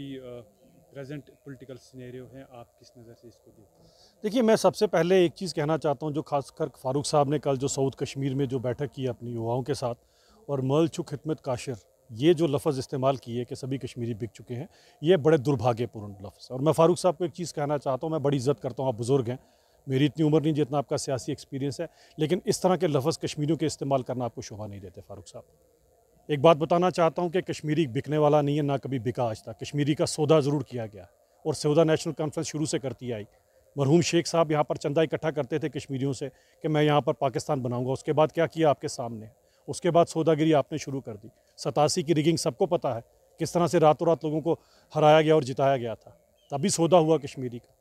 present political scenario है आप किस नज़र से इसको देखते हैं देखिए मैं सबसे पहले एक चीज़ कहना चाहता हूँ जो खासकर फारूक साहब ने कल जो साउथ कश्मीर में जो बैठक की अपनी युवाओं के साथ और मल छुक हितमत काशिर ये जो लफ्ज़ इस्तेमाल किए कि सभी कश्मीरी बिक चुके हैं ये बड़े दुर्भाग्यपूर्ण लफ्ज़ और मैं फ़ारूक साहब को एक चीज़ कहना चाहता हूँ मैं बड़ी इज्जत करता हूँ आप बुज़ुर्ग हैं मेरी इतनी उम्र नहीं जितना आपका सियासी एक्सपीरियंस है लेकिन इस तरह के लफ्ज़ कश्मीरियों के इस्तेमाल करना आपको शोभा नहीं देते फारूक साहब एक बात बताना चाहता हूँ कि कश्मीरी बिकने वाला नहीं है ना कभी बिका आज तक कश्मीरी का सौदा ज़रूर किया गया और सौदा नेशनल कॉन्फ्रेंस शुरू से करती आई मरहूम शेख साहब यहाँ पर चंदा इकट्ठा करते थे कश्मीरियों से कि मैं यहाँ पर पाकिस्तान बनाऊँगा उसके बाद क्या किया आपके सामने उसके बाद सौदागिरी आपने शुरू कर दी सतासी की रिगिंग सबको पता है किस तरह से रातों रात लोगों को हराया गया और जिताया गया था तभी सौदा हुआ कश्मीरी का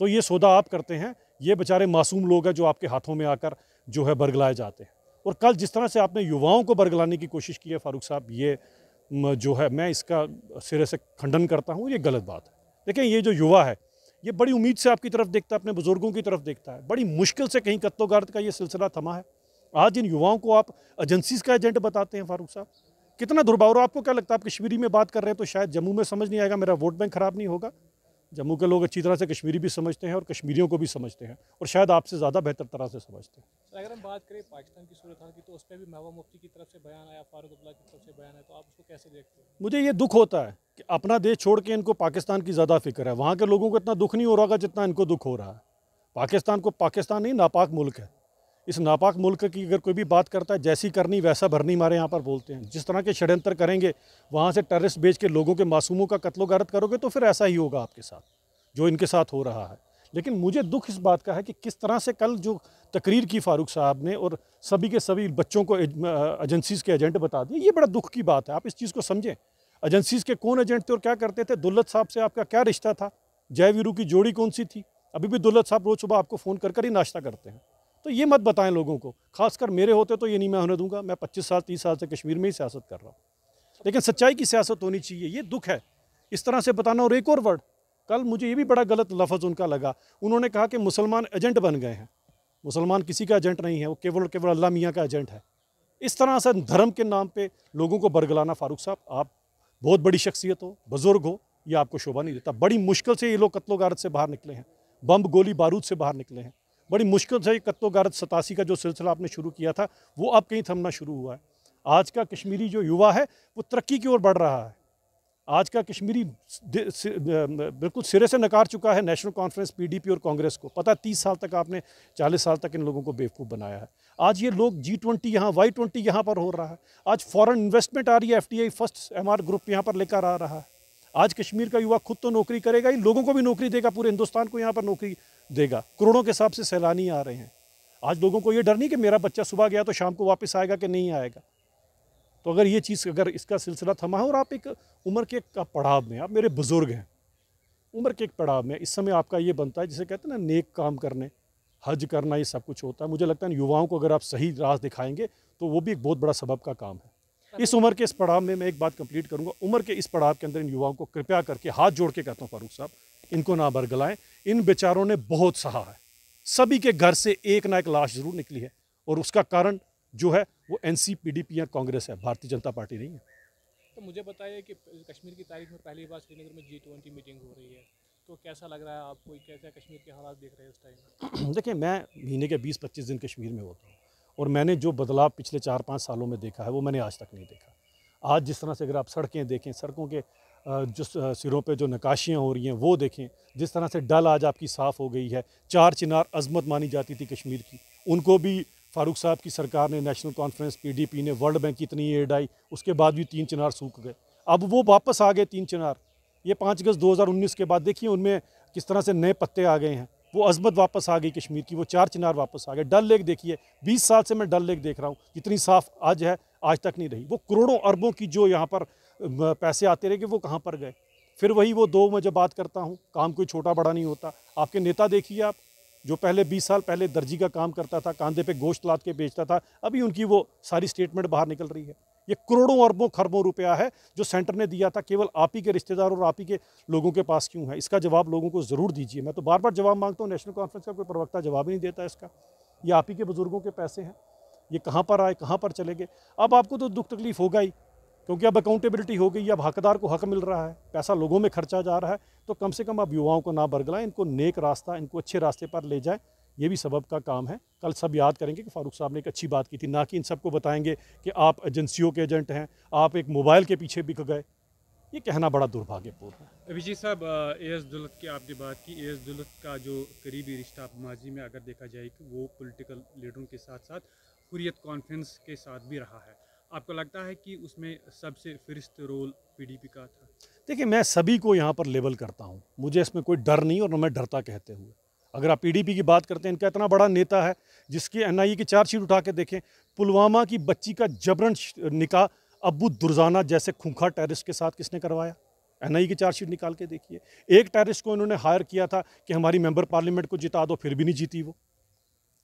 तो ये सौदा आप करते हैं ये बेचारे मासूम लोग हैं जो आपके हाथों में आकर जो है बरगलाए जाते हैं और कल जिस तरह से आपने युवाओं को बरगलाने की कोशिश की है फारूक साहब ये जो है मैं इसका सिरे से खंडन करता हूँ ये गलत बात है देखें ये जो युवा है ये बड़ी उम्मीद से आपकी तरफ देखता है अपने बुज़ुर्गों की तरफ देखता है बड़ी मुश्किल से कहीं कत्लोगार्द का ये सिलसिला थमा है आज इन युवाओं को आप एजेंसीज का एजेंट बताते हैं फारूक साहब कितना दुर्भाव आपको क्या लगता है आप कश्मीरी में बात कर रहे हैं तो शायद जम्मू में समझ नहीं आएगा मेरा वोट बैंक ख़राब नहीं होगा जम्मू के लोग अच्छी तरह से कश्मीरी भी समझते हैं और कश्मीरियों को भी समझते हैं और शायद आपसे ज़्यादा बेहतर तरह से समझते हैं अगर हम बात करें पाकिस्तान की सूरत हाल की तो उस पर भी महवा मुफ्ती की तरफ से बयान आया फारूक अब्दुल्ला की तरफ से बयान आया तो आप उसको कैसे देखते हैं मुझे ये दुख होता है कि अपना देश छोड़ के इनको पाकिस्तान की ज़्यादा फिक्र है वहाँ के लोगों को इतना दुख नहीं हो रहा जितना इनको दुख हो रहा है पाकिस्तान को पाकिस्तान नहीं नापाक मुल्क है इस नापाक मुल्क की अगर कोई भी बात करता है जैसी करनी वैसा भरनी हमारे यहाँ पर बोलते हैं जिस तरह के षड्यंत्र करेंगे वहाँ से टेररिस्ट बेच के लोगों के मासूमों का कत्लो गारत करोगे तो फिर ऐसा ही होगा आपके साथ जो इनके साथ हो रहा है लेकिन मुझे दुख इस बात का है कि किस तरह से कल जो तकरीर की फ़ारूक साहब ने और सभी के सभी बच्चों को एजेंसीज़ के एजेंट बता दिए ये बड़ा दुख की बात है आप इस चीज़ को समझें एजेंसीज़ के कौन एजेंट थे और क्या करते थे दुल्लत साहब से आपका क्या रिश्ता था जय वीरू की जोड़ी कौन सी थी अभी भी दुल्लत साहब रोज़ सुबह आपको फ़ोन कर कर ही नाश्ता करते हैं तो ये मत बताएं लोगों को खासकर मेरे होते तो ये नहीं मैं होने दूंगा मैं पच्चीस साल तीस साल से कश्मीर में ही सियासत कर रहा हूँ लेकिन सच्चाई की सियासत होनी चाहिए ये दुख है इस तरह से बताना और एक और वर्ड कल मुझे ये भी बड़ा गलत लफज उनका लगा उन्होंने कहा कि मुसलमान एजेंट बन गए हैं मुसलमान किसी का एजेंट नहीं है वो केवल केवल अल्लाह मियाँ का एजेंट है इस तरह से धर्म के नाम पर लोगों को बरगलाना फारूक साहब आप बहुत बड़ी शख्सियत हो बुज़ुर्ग हो यह आपको शोभा नहीं देता बड़ी मुश्किल से ये लोग कत्लो गारत से बाहर निकले हैं बम गोली बारूद से बाहर निकले हैं बड़ी मुश्किल से कत्तो गारत सतासी का जो सिलसिला आपने शुरू किया था वो अब कहीं थमना शुरू हुआ है आज का कश्मीरी जो युवा है वो तरक्की की ओर बढ़ रहा है आज का कश्मीरी बिल्कुल सिरे से नकार चुका है नेशनल कॉन्फ्रेंस पीडीपी और कांग्रेस को पता है तीस साल तक आपने चालीस साल तक इन लोगों को बेवकूफ़ बनाया है आज ये लोग जी ट्वेंटी यहाँ वाई ट्वेंटी यहाँ पर हो रहा है आज फॉरेन इन्वेस्टमेंट आ रही है एफटीआई फर्स्ट एम ग्रुप यहाँ पर लेकर आ रहा है आज कश्मीर का युवा खुद तो नौकरी करेगा ही लोगों को भी नौकरी देगा पूरे हिंदुस्तान को यहाँ पर नौकरी देगा करोड़ों के हिसाब से सैलानी आ रहे हैं आज लोगों को ये डर नहीं कि मेरा बच्चा सुबह गया तो शाम को वापस आएगा कि नहीं आएगा तो अगर ये चीज़ अगर इसका सिलसिला थमा है और आप एक उम्र के का पड़ाव में आप मेरे बुज़ुर्ग हैं उम्र के एक पड़ाव में इस समय आपका ये बनता है जिसे कहते हैं ना नेक काम करने हज करना ये सब कुछ होता है मुझे लगता है युवाओं को अगर आप सही राह दिखाएंगे तो वो भी एक बहुत बड़ा सबब का काम है इस उम्र के इस पड़ाव में मैं एक बात कंप्लीट करूंगा उम्र के इस पड़ाव के अंदर इन युवाओं को कृपया करके हाथ जोड़ के कहता हूँ फारूक साहब इनको ना बरगलाएं इन बेचारों ने बहुत सहा है सभी के घर से एक ना एक लाश जरूर निकली है और उसका कारण जो है वो N C P D P या कांग्रेस है भारतीय जनता पार्टी नहीं है तो मुझे बताइए कि कश्मीर की तारीख में पहली बार श्रीनगर में जी ट्वेंटी मीटिंग हो रही है तो कैसा लग रहा है आपको कैसा कश्मीर के हालात देख रहे हैं उस टाइम देखिए मैं महीने के बीस पच्चीस दिन कश्मीर में होता हूँ और मैंने जो बदलाव पिछले चार पाँच सालों में देखा है वो मैंने आज तक नहीं देखा आज जिस तरह से अगर आप सड़कें देखें सड़कों के जो सिरों पे जो नकाशियाँ हो रही हैं वो देखें जिस तरह से डल आज आपकी साफ़ हो गई है चार चिनार अजमत मानी जाती थी कश्मीर की उनको भी फारूक साहब की सरकार ने नेशनल कॉन्फ्रेंस पीडीपी ने वर्ल्ड बैंक की इतनी एड आई उसके बाद भी तीन चिनार सूख गए अब वो वापस आ गए तीन चिनार ये पाँच अगस्त दो के बाद देखिए उनमें किस तरह से नए पत्ते आ गए हैं वो अजमत वापस आ गई कश्मीर की वो चार चिनार वापस आ गए डल लेक देखिए 20 साल से मैं डल लेक देख रहा हूँ जितनी साफ़ आज है आज तक नहीं रही वो करोड़ों अरबों की जो यहाँ पर पैसे आते रहे कि वो कहाँ पर गए फिर वही वो दो मैं जब बात करता हूँ काम कोई छोटा बड़ा नहीं होता आपके नेता देखिए आप जो पहले 20 साल पहले दर्जी का काम करता था कांधे पे गोश्त लाद के बेचता था अभी उनकी वो सारी स्टेटमेंट बाहर निकल रही है ये करोड़ों अरबों खरबों रुपया है जो सेंटर ने दिया था केवल आप ही के रिश्तेदार और आप ही के लोगों के पास क्यों है इसका जवाब लोगों को ज़रूर दीजिए मैं तो बार बार जवाब मांगता हूँ नेशनल कॉन्फ्रेंस का कोई प्रवक्ता जवाब ही नहीं देता इसका ये आप ही के बुज़ुर्गों के पैसे हैं ये कहाँ पर आए कहाँ पर चले गए अब आपको तो दुख तकलीफ होगा ही क्योंकि अब अकाउंटेबिलिटी हो गई अब हकदार को हक मिल रहा है पैसा लोगों में खर्चा जा रहा है तो कम से कम अब युवाओं को ना बरगलाएं इनको नेक रास्ता इनको अच्छे रास्ते पर ले जाएं ये भी सबब का काम है कल सब याद करेंगे कि फारूक साहब ने एक अच्छी बात की थी ना कि इन सबको बताएंगे कि आप एजेंसियों के एजेंट हैं आप एक मोबाइल के पीछे बिक गए ये कहना बड़ा दुर्भाग्यपूर्ण है अभिजीत साहब ए एस दुलत की आपने बात की ए एस दुलत का जो करीबी रिश्ता माजी में अगर देखा जाए कि वो पोलिटिकल लीडरों के साथ साथ हुरियत कॉन्फ्रेंस के साथ भी रहा है आपको लगता है कि उसमें सबसे फिरस्त रोल पीडीपी का था देखिए मैं सभी को यहाँ पर लेबल करता हूँ मुझे इसमें कोई डर नहीं और न मैं डरता कहते हुए अगर आप पीडीपी की बात करते हैं इनका इतना बड़ा नेता है जिसकी एनआईए e की चार्जशीट उठा के देखें पुलवामा की बच्ची का जबरन निकाह अबू दुर्जाना जैसे खूंखा टेरिस के साथ किसने करवाया एन एनआई e की चार्जशीट निकाल के देखिए एक टेरिस को इन्होंने हायर किया था कि हमारी मेंबर पार्लियामेंट को जिता दो फिर भी नहीं जीती वो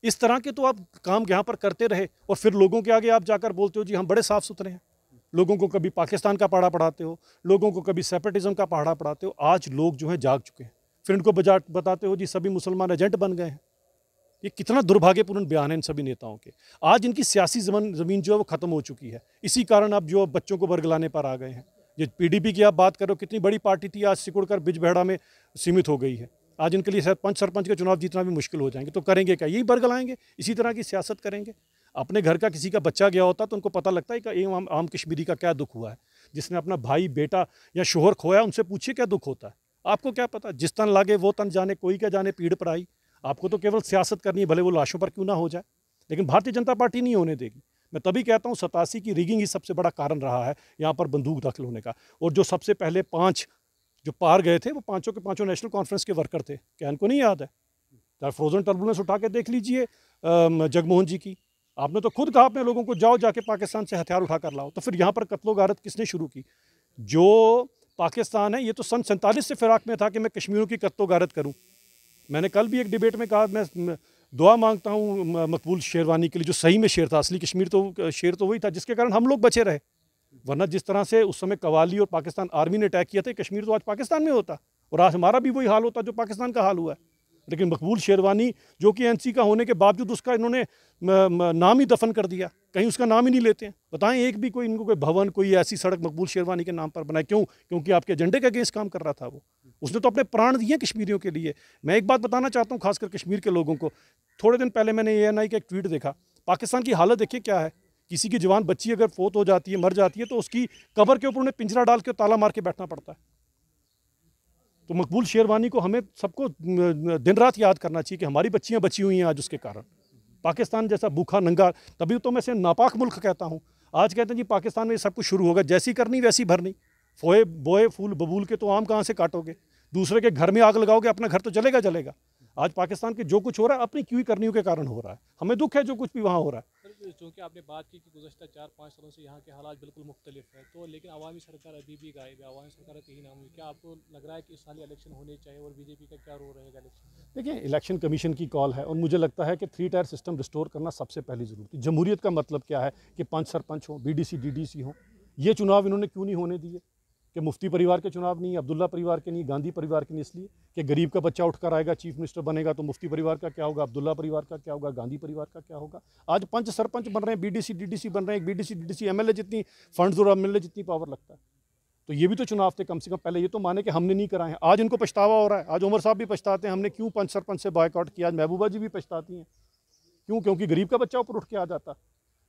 इस तरह के तो आप काम यहाँ पर करते रहे और फिर लोगों के आगे आप जाकर बोलते हो जी हम बड़े साफ़ सुथरे हैं लोगों को कभी पाकिस्तान का पहाड़ा पढ़ाते हो लोगों को कभी सेपरेटिज़म का पहाड़ा पढ़ाते हो आज लोग जो है जाग चुके हैं फिर इनको बजा बताते हो जी सभी मुसलमान एजेंट बन गए हैं ये कितना दुर्भाग्यपूर्ण बयान है इन सभी नेताओं के आज इनकी सियासी जमीन जमीन जो है वो ख़त्म हो चुकी है इसी कारण आप जो बच्चों को बरगलाने पर आ गए हैं ये पीडीपी की आप बात करो कितनी बड़ी पार्टी थी आज सिकुड़कर बिजबेड़ा में सीमित हो गई है आज इनके लिए पंच सरपंच का चुनाव जीतना भी मुश्किल हो जाएंगे तो करेंगे क्या यही बरगल आएंगे इसी तरह की सियासत करेंगे अपने घर का किसी का बच्चा गया होता तो उनको पता लगता है कि एम आम, आम कश्मीरी का क्या दुख हुआ है जिसने अपना भाई बेटा या शोहर खोया उनसे पूछिए क्या दुख होता है आपको क्या पता जिस तन लागे वो तन जाने कोई क्या जाने पीड़ पर आई आपको तो केवल सियासत करनी है भले वो लाशों पर क्यों ना हो जाए लेकिन भारतीय जनता पार्टी नहीं होने देगी मैं तभी कहता हूँ सतासी की रिगिंग ही सबसे बड़ा कारण रहा है यहाँ पर बंदूक दाखिल होने का और जो सबसे पहले पाँच जो पार गए थे वो पांचों के पांचों नेशनल कॉन्फ्रेंस के वर्कर थे क्या इनको नहीं याद है चाहे फ्रोजन टर्बुलेंस उठा के देख लीजिए जगमोहन जी की आपने तो खुद कहा अपने लोगों को जाओ जाके पाकिस्तान से हथियार उठा कर लाओ तो फिर यहाँ पर कत्लो गारत किसने शुरू की जो पाकिस्तान है ये तो सन सैंतालीस से फिराक में था कि मैं कश्मीरों की कत्लो गारत करूँ मैंने कल भी एक डिबेट में कहा मैं दुआ मांगता हूँ मकबूल शेरवानी के लिए जो सही में शेर था असली कश्मीर तो शेर तो वही था जिसके कारण हम लोग बचे रहे वरना जिस तरह से उस समय कवाली और पाकिस्तान आर्मी ने अटैक किया था कश्मीर तो आज पाकिस्तान में होता और आज हमारा भी वही हाल होता जो पाकिस्तान का हाल हुआ है लेकिन मकबूल शेरवानी जो कि एन का होने के बावजूद उसका इन्होंने नाम ही दफन कर दिया कहीं उसका नाम ही नहीं लेते हैं बताएं एक भी कोई इनको कोई भवन कोई ऐसी सड़क मकबूल शेरवानी के नाम पर बनाए क्यों क्योंकि आपके एजेंडे के अगेंस्ट काम कर रहा था वो उसने तो अपने प्राण दिए कश्मीरियों के लिए मैं एक बात बताना चाहता हूँ खासकर कश्मीर के लोगों को थोड़े दिन पहले मैंने ए एन आई का एक ट्वीट देखा पाकिस्तान की हालत देखिए क्या है किसी की जवान बच्ची अगर फोत हो जाती है मर जाती है तो उसकी कबर के ऊपर उन्हें पिंजरा डाल के ताला मार के बैठना पड़ता है तो मकबूल शेरवानी को हमें सबको दिन रात याद करना चाहिए कि हमारी बच्चियाँ बची हुई हैं आज उसके कारण पाकिस्तान जैसा भूखा नंगा तभी तो मैं इसे नापाक मुल्क कहता हूँ आज कहते हैं जी पाकिस्तान में सब कुछ शुरू होगा जैसी करनी वैसी भरनी फोए बोए फूल बबूल के तो आम कहाँ से काटोगे दूसरे के घर में आग लगाओगे अपना घर तो चलेगा चलेगा आज पाकिस्तान के जो कुछ हो रहा है अपनी क्यों करनी के कारण हो रहा है हमें दुख है जो कुछ भी वहाँ हो रहा है तो चूँकि आपने बात की कि गुजशत चार पाँच सालों से यहाँ के हालात बिल्कुल मुख्तलिफ है तो लेकिन अवामी सरकार अभी भी गायब है अवामी सरकार का कहीं नाम हुई क्या आपको लग रहा है कि इस साल इलेक्शन होने चाहिए और बीजेपी का क्या रोल रहेगा इलेक्शन देखिए इलेक्शन कमीशन की कॉल है और मुझे लगता है कि थ्री टायर सिस्टम रिस्टोर करना सबसे पहली ज़रूरत है जमहूरीत का मतलब क्या है कि पंच सरपंच हों B D C D D C हों ये चुनाव इन्होंने क्यों नहीं होने दिए कि मुफ्ती परिवार के चुनाव नहीं अब्दुल्ला परिवार के नहीं गांधी परिवार के नहीं इसलिए कि गरीब का बच्चा उठकर आएगा चीफ मिनिस्टर बनेगा तो मुफ्ती परिवार का क्या होगा अब्दुल्ला परिवार का क्या होगा गांधी परिवार का क्या होगा आज पंच सरपंच बन रहे हैं बीडीसी डीडीसी बन रहे हैं बीडीसी डीडीसी एमएलए जितनी फंड्स और एमएलए जितनी पावर लगता है तो ये भी तो चुनाव थे कम से कम पहले ये तो माने कि हमने नहीं कराए हैं आज इनको पछतावा हो रहा है आज उमर साहब भी पछताते हैं हमने क्यों पंच सरपंच से बॉयकआउट किया आज महबूबा जी भी पछताती हैं क्यों क्योंकि गरीब का बच्चा ऊपर उठ के आ जाता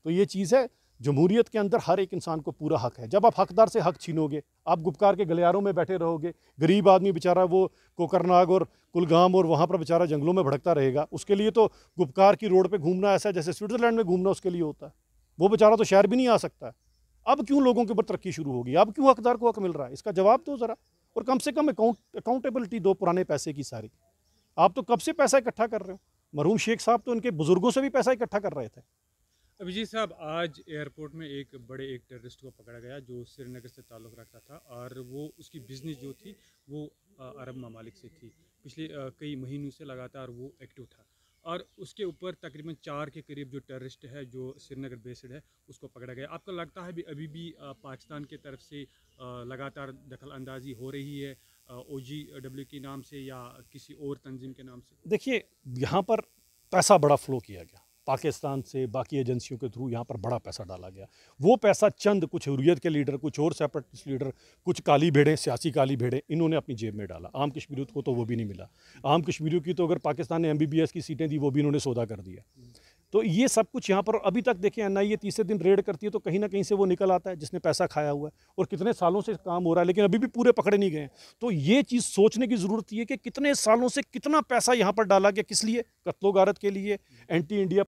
तो ये चीज़ है जमहूरीत के अंदर हर एक इंसान को पूरा हक है जब आप हकदार से हक छीनोगे आप गुपकार के गलियारों में बैठे रहोगे गरीब आदमी बेचारा वो कोकरनाग और कुलगाम और वहाँ पर बेचारा जंगलों में भड़कता रहेगा उसके लिए तो गुपकार की रोड पर घूमना ऐसा जैसे स्विट्ज़रलैंड में घूमना उसके लिए होता है वो बेचारा तो शहर भी नहीं आ सकता अब क्यों लोगों के ऊपर तरक्की शुरू होगी अब क्यों हकदार को हक मिल रहा है इसका जवाब दो तो ज़रा और कम से कम अकाउंट अकाउंटेबिलिटी दो पुराने पैसे की सारी आप तो कब से पैसा इकट्ठा कर रहे हो मरहूम शेख साहब तो इनके बुज़ुर्गों से भी पैसा इकट्ठा कर रहे थे अभिजीत साहब आज एयरपोर्ट में एक बड़े एक टेररिस्ट को पकड़ा गया जो श्रीनगर से ताल्लुक़ रखता था और वो उसकी बिजनेस जो थी वो अरब ममालिक से थी पिछले कई महीनों से लगातार वो एक्टिव था और उसके ऊपर तकरीबन चार के करीब जो टेररिस्ट है जो श्रीनगर बेस्ड है उसको पकड़ा गया आपको लगता है भी अभी भी पाकिस्तान के तरफ से लगातार दखल अंदाजी हो रही है ओ जी डब्ल्यू के नाम से या किसी और तंजीम के नाम से देखिए यहाँ पर पैसा बड़ा फ्लो किया गया पाकिस्तान से बाकी एजेंसियों के थ्रू यहाँ पर बड़ा पैसा डाला गया वो पैसा चंद कुछ हुरियत के लीडर कुछ और सेपरेटिस्ट लीडर कुछ काली भेड़े सियासी काली भेड़े इन्होंने अपनी जेब में डाला आम कश्मीरियों को तो वो भी नहीं मिला आम कश्मीरियों की तो अगर पाकिस्तान ने एम की सीटें दी वो भी इन्होंने सौदा कर दिया तो ये सब कुछ यहाँ पर अभी तक देखें एन आई तीसरे दिन रेड करती है तो कहीं ना कहीं से वो निकल आता है जिसने पैसा खाया हुआ है और कितने सालों से काम हो रहा है लेकिन अभी भी पूरे पकड़े नहीं गए तो ये चीज़ सोचने की ज़रूरत है कि कितने सालों से कितना पैसा यहाँ पर डाला गया किस लिए कत्लो गारत के लिए एंटी इंडिया